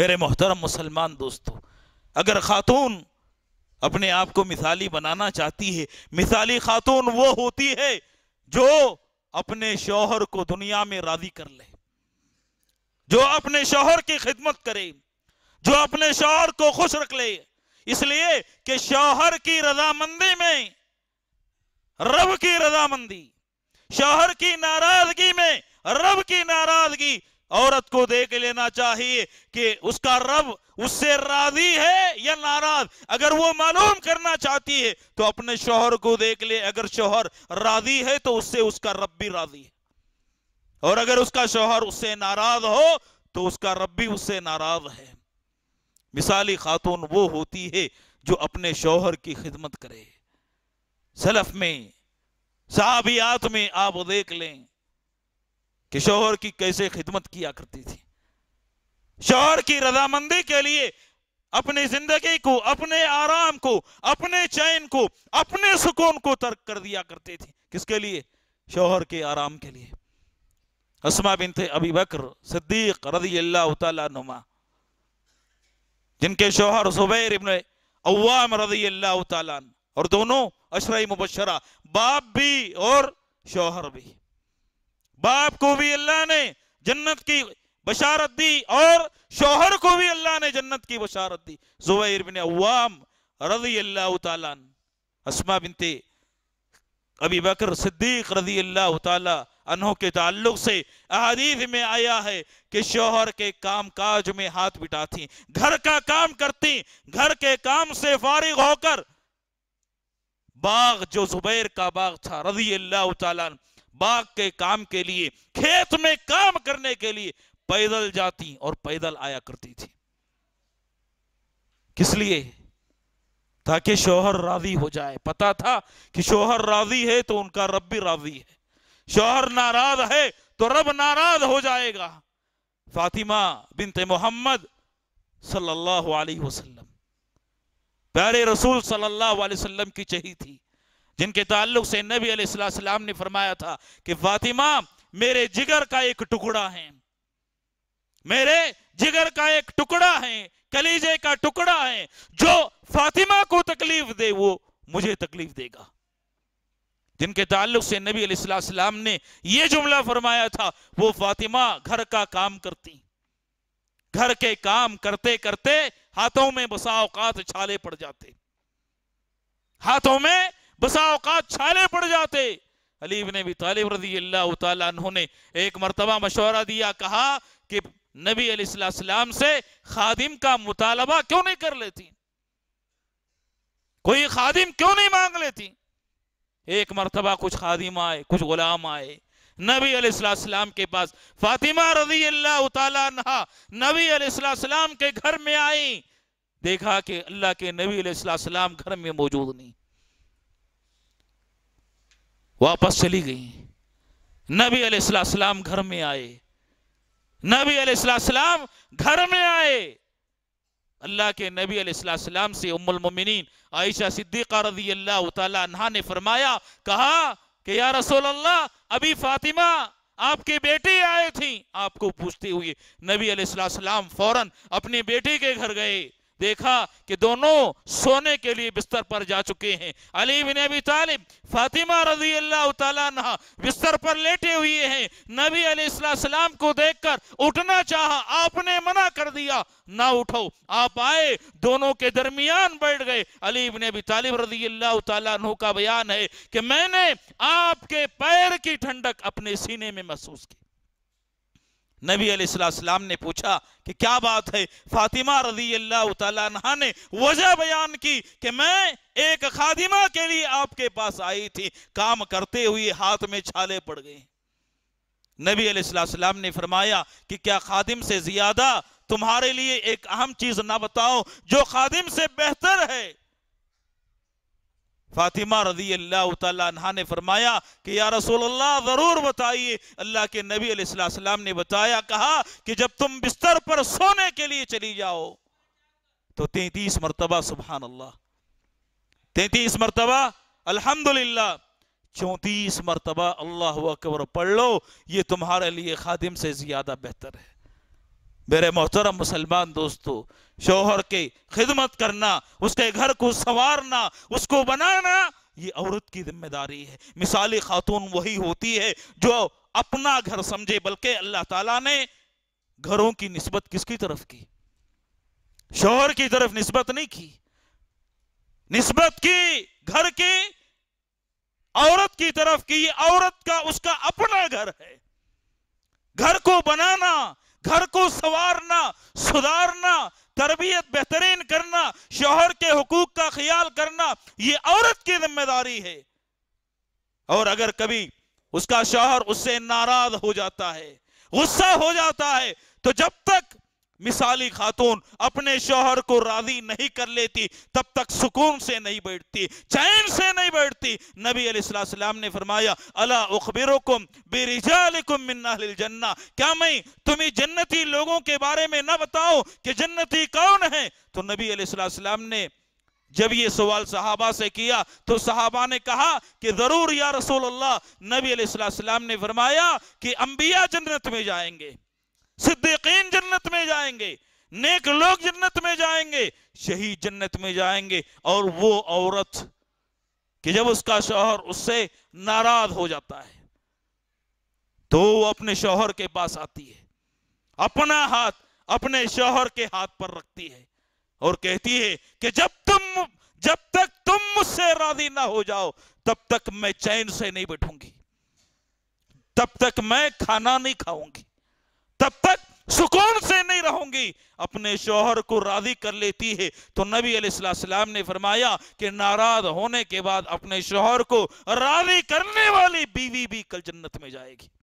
میرے محترم مسلمان دوستو اگر خاتون اپنے آپ کو مثالی بنانا چاہتی ہے مثالی خاتون وہ ہوتی ہے جو اپنے شوہر کو دنیا میں راضی کر لے جو اپنے شوہر کی خدمت کرے جو اپنے شوہر کو خوش رکھ لے اس لیے کہ شوہر کی رضامندی میں رب کی رضامندی شوہر کی ناراضگی میں رب کی ناراضگی عورت کو دیکھ لینا چاہیے کہ اس کا رب اس سے راضی ہے یا ناراض اگر وہ معلوم کرنا چاہتی ہے تو اپنے شوہر کو دیکھ لے اگر شوہر راضی ہے تو اس سے اس کا رب بھی راضی ہے اور اگر اس کا شوہر اس سے ناراض ہو تو اس کا رب بھی اس سے ناراض ہے مثالی خاتون وہ ہوتی ہے جو اپنے شوہر کی خدمت کرے سلف میں صحابیات میں آپ دیکھ لیں کہ شوہر کی کیسے خدمت کیا کرتی تھی شوہر کی رضامندی کے لیے اپنی زندگی کو اپنے آرام کو اپنے چین کو اپنے سکون کو ترک کر دیا کرتی تھی کس کے لیے شوہر کے آرام کے لیے اسما بنت ابی بکر صدیق رضی اللہ تعالیٰ نما جن کے شوہر زبیر ابن عوام رضی اللہ تعالیٰ اور دونوں اشرحی مبشرہ باپ بھی اور شوہر بھی باپ کو بھی اللہ نے جنت کی بشارت دی اور شوہر کو بھی اللہ نے جنت کی بشارت دی زبیر بن عوام رضی اللہ تعالیٰ اسما بنت ابی بکر صدیق رضی اللہ تعالیٰ انہوں کے تعلق سے احادیث میں آیا ہے کہ شوہر کے کام کاج میں ہاتھ بٹاتی گھر کا کام کرتی گھر کے کام سے فارغ ہو کر باغ جو زبیر کا باغ تھا رضی اللہ تعالیٰ باغ کے کام کے لیے کھیت میں کام کرنے کے لیے پیدل جاتی اور پیدل آیا کرتی تھی کس لیے تاکہ شوہر راضی ہو جائے پتا تھا کہ شوہر راضی ہے تو ان کا رب بھی راضی ہے شوہر ناراض ہے تو رب ناراض ہو جائے گا فاطمہ بنت محمد صلی اللہ علیہ وسلم پیارے رسول صلی اللہ علیہ وسلم کی چہی تھی جن کے تعلق سے نبی علیہ السلام نے فرمایا تھا کہ فاطمہ میرے جگر کا ایک ٹکڑا ہے میرے جگر کا ایک ٹکڑا ہے کلیجے کا ٹکڑا ہے جو فاطمہ کو تکلیف دے وہ مجھے تکلیف دے گا جن کے تعلق سے نبی علیہ السلام نے یہ جملہ فرمایا تھا وہ فاطمہ گھر کا کام کرتی گھر کے کام کرتے کرتے ہاتھوں میں بسا اوقات چھالے پڑ جاتے ہاتھوں میں بسا اوقات چھالے پڑ جاتے علی بن ابی طالب رضی اللہ تعالیٰ عنہ نے ایک مرتبہ مشورہ دیا کہا کہ نبی علیہ السلام سے خادم کا مطالبہ کیوں نہیں کر لیتی کوئی خادم کیوں نہیں مانگ لیتی ایک مرتبہ کچھ خادم آئے کچھ غلام آئے نبی علیہ السلام کے پاس فاطمہ رضی اللہ تعالیٰ عنہ نبی علیہ السلام کے گھر میں آئی دیکھا کہ اللہ کے نبی علیہ السلام گھر میں موجود نہیں واپس چلی گئی نبی علیہ السلام السلام گھر میں آئے نبی علیہ السلام السلام آئے اللہ کے نبی علیہ السلام السلام سے عائشہ صدیقہ رضی اللہ تعالیٰ عنہ نے فرمایا کہا کہ یا رسول اللہ ابھی فاطمہ آپ کے بیٹے آئے تھیں آپ کو پوچھتے ہوئے نبی علیہ السلام فوراں فوراً بیٹے کے گھر گئے دیکھا کہ دونوں سونے کے لیے بستر پر جا چکے ہیں علی بن ابی طالب فاطمہ رضی اللہ تعالیٰ بستر پر لیٹے ہوئے ہیں نبی علیہ السلام کو دیکھ کر اٹھنا چاہا آپ نے منع کر دیا نہ اٹھو آپ آئے دونوں کے درمیان بیٹھ گئے علی بن ابی طالب رضی اللہ تعالیٰ کا بیان ہے کہ میں نے آپ کے پیر کی ٹھنڈک اپنے سینے میں محسوس کی نبی علیہ السلام نے پوچھا کہ کیا بات ہے فاطمہ رضی اللہ تعالیٰ عنہ نے وجہ بیان کی کہ میں ایک خادمہ کے لیے آپ کے پاس آئی تھی کام کرتے ہوئے ہاتھ میں چھالے پڑ گئے نبی علیہ السلام نے فرمایا کہ کیا خادم سے زیادہ تمہارے لیے ایک اہم چیز نہ بتاؤ جو خادم سے بہتر ہے فاطمہ رضی اللہ تعالیٰ عنہ نے فرمایا کہ یا رسول اللہ ضرور بتائیے اللہ کے نبی علیہ السلام نے بتایا کہا کہ جب تم بستر پر سونے کے لیے چلی جاؤ تو تینتیس مرتبہ سبحان اللہ تینتیس مرتبہ الحمدللہ چونتیس مرتبہ اللہ اکبر پڑھ لو یہ تمہارے لیے خادم سے زیادہ بہتر ہے میرے محترم مسلمان دوستو شوہر کے خدمت کرنا اس کے گھر کو سوارنا اس کو بنانا یہ عورت کی ذمہ داری ہے مثالی خاتون وہی ہوتی ہے جو اپنا گھر سمجھے بلکہ اللہ تعالیٰ نے گھروں کی نسبت کس کی طرف کی شوہر کی طرف نسبت نہیں کی نسبت کی گھر کی عورت کی طرف کی عورت کا اس کا اپنا گھر ہے گھر کو بنانا گھر کو سوارنا سدھارنا تربیت بہترین کرنا شوہر کے حقوق کا خیال کرنا یہ عورت کی ذمہ داری ہے اور اگر کبھی اس کا شوہر اس سے ناراض ہو جاتا ہے غصہ ہو جاتا ہے تو جب تک مثالی خاتون اپنے شوہر کو راضی نہیں کر لیتی تب تک سکون سے نہیں بیٹھتی چین سے نہیں بیٹھتی نبی علیہ السلام نے فرمایا اللہ کیا میں تمہیں جنتی لوگوں کے بارے میں نہ بتاؤ کہ جنتی کون ہے تو نبی علیہ السلام نے جب یہ سوال صحابہ سے کیا تو صحابہ نے کہا کہ ضرور یا رسول اللہ نبی علیہ السلام نے فرمایا کہ انبیاء جنت میں جائیں گے صدقین جنت میں جائیں گے نیک لوگ جنت میں جائیں گے شہید جنت میں جائیں گے اور وہ عورت کہ جب اس کا شوہر اس سے ناراض ہو جاتا ہے تو وہ اپنے شوہر کے پاس آتی ہے اپنا ہاتھ اپنے شوہر کے ہاتھ پر رکھتی ہے اور کہتی ہے کہ جب تم جب تک تم مجھ سے راضی نہ ہو جاؤ تب تک میں چین سے نہیں بیٹھوں گی تب تک میں کھانا نہیں کھاؤں گی تب تک سکون سے نہیں رہوں گی اپنے شوہر کو راضی کر لیتی ہے تو نبی علیہ السلام نے فرمایا کہ ناراض ہونے کے بعد اپنے شوہر کو راضی کرنے والی بیوی بھی کل جنت میں جائے گی